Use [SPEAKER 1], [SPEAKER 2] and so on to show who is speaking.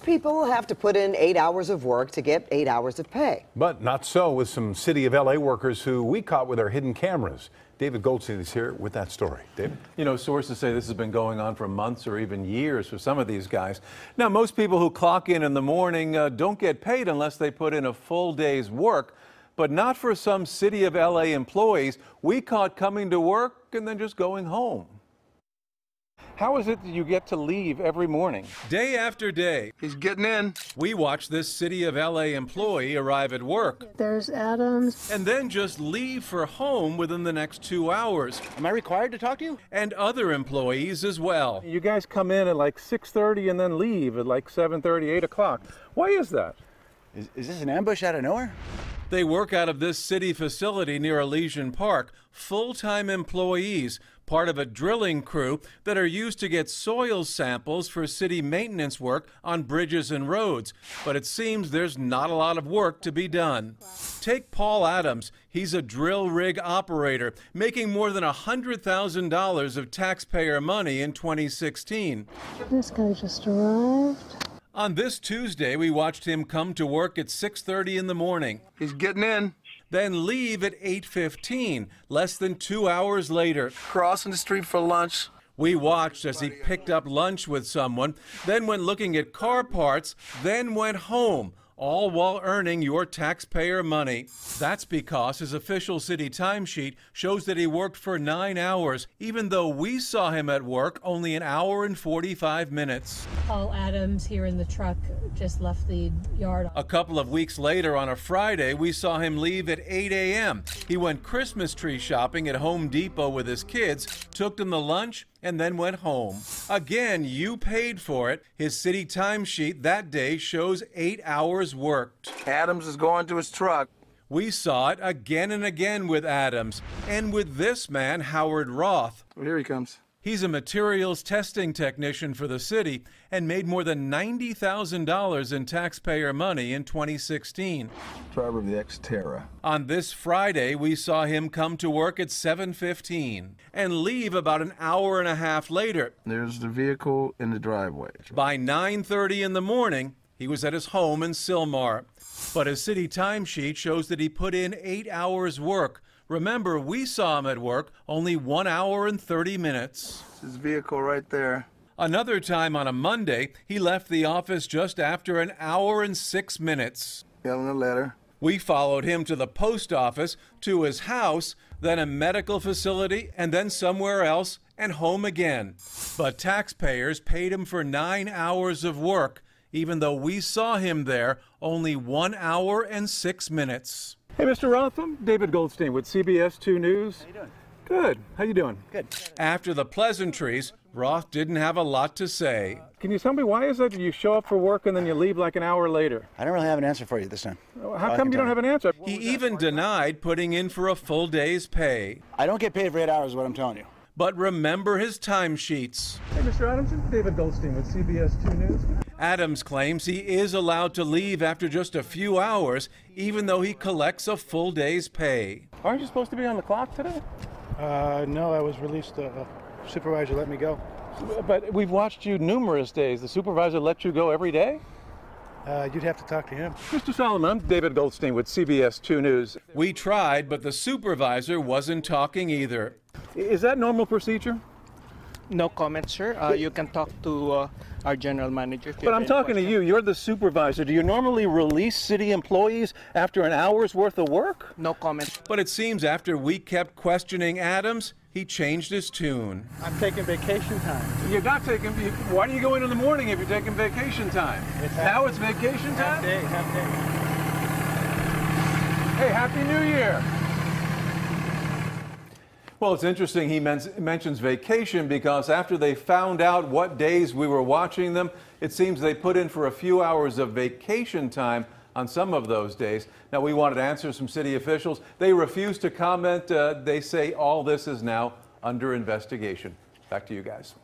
[SPEAKER 1] Most people have to put in eight hours of work to get eight hours of pay. But not so with some City of LA workers who we caught with our hidden cameras. David Goldstein is here with that story. David? You know, sources say this has been going on for months or even years for some of these guys. Now, most people who clock in in the morning uh, don't get paid unless they put in a full day's work, but not for some City of LA employees we caught coming to work and then just going home. How is it that you get to leave every morning? Day after day. He's getting in. We watch this City of LA employee arrive at work. There's Adams. And then just leave for home within the next two hours. Am I required to talk to you? And other employees as well. You guys come in at like 6.30 and then leave at like 7.30, 8 o'clock. Why is that? Is, is this an ambush out of nowhere? They work out of this city facility near Elysian Park, full time employees, part of a drilling crew that are used to get soil samples for city maintenance work on bridges and roads. But it seems there's not a lot of work to be done. Take Paul Adams. He's a drill rig operator, making more than $100,000 of taxpayer money in 2016. This guy just arrived. On this Tuesday, we watched him come to work at 6:30 in the morning. He's getting in. Then leave at 8:15, less than 2 hours later. Crossing the street for lunch. We watched as he picked up lunch with someone, then went looking at car parts, then went home, all while earning your taxpayer money. That's because his official city timesheet shows that he worked for nine hours, even though we saw him at work only an hour and 45 minutes. Paul Adams here in the truck just left the yard. A couple of weeks later on a Friday, we saw him leave at 8 a.m. He went Christmas tree shopping at Home Depot with his kids, took them to lunch, and then went home. Again, you paid for it. His city timesheet that day shows eight hours worked. Adams is going to his truck. We saw it again and again with Adams and with this man, Howard Roth. Well, here he comes. He's a materials testing technician for the city and made more than $90,000 in taxpayer money in 2016. Driver of the Xterra. On this Friday, we saw him come to work at 7:15 and leave about an hour and a half later. There's the vehicle in the driveway. By 9:30 in the morning, he was at his home in Silmar, but his city timesheet shows that he put in 8 hours work Remember, we saw him at work only one hour and 30 minutes. It's his vehicle right there. Another time on a Monday, he left the office just after an hour and six minutes. Mailing a letter. We followed him to the post office, to his house, then a medical facility, and then somewhere else, and home again. But taxpayers paid him for nine hours of work, even though we saw him there only one hour and six minutes. Hey, Mr. Rotham, David Goldstein with CBS 2 News. How you doing? Good. How you doing? Good. After the pleasantries, Roth didn't have a lot to say. Can you tell me why is it you show up for work and then you leave like an hour later? I don't really have an answer for you this time. How come you don't have an answer? He even denied putting in for a full day's pay. I don't get paid for eight hours, is what I'm telling you. But remember his timesheets. Hey, Mr. Adamson, David Goldstein with CBS 2 News. Adams claims he is allowed to leave after just a few hours, even though he collects a full day's pay. Aren't you supposed to be on the clock today? Uh, no, I was released. Uh, supervisor let me go. But we've watched you numerous days. The supervisor let you go every day? Uh, you'd have to talk to him. Mr. Solomon, I'm David Goldstein with CBS 2 News. We tried, but the supervisor wasn't talking either. Is that normal procedure? No comment, sir. Uh, you can talk to uh, our general manager. But I'm talking question. to you. You're the supervisor. Do you normally release city employees after an hour's worth of work? No comment. But it seems after we kept questioning Adams, he changed his tune. I'm taking vacation time. You're not taking. Why do you go in in the morning if you're taking vacation time? It's now it's vacation time. Half day. Half day. Hey, happy New Year. Well, it's interesting he mentions vacation because after they found out what days we were watching them, it seems they put in for a few hours of vacation time on some of those days. Now, we wanted to answer some city officials. They refused to comment. Uh, they say all this is now under investigation. Back to you guys.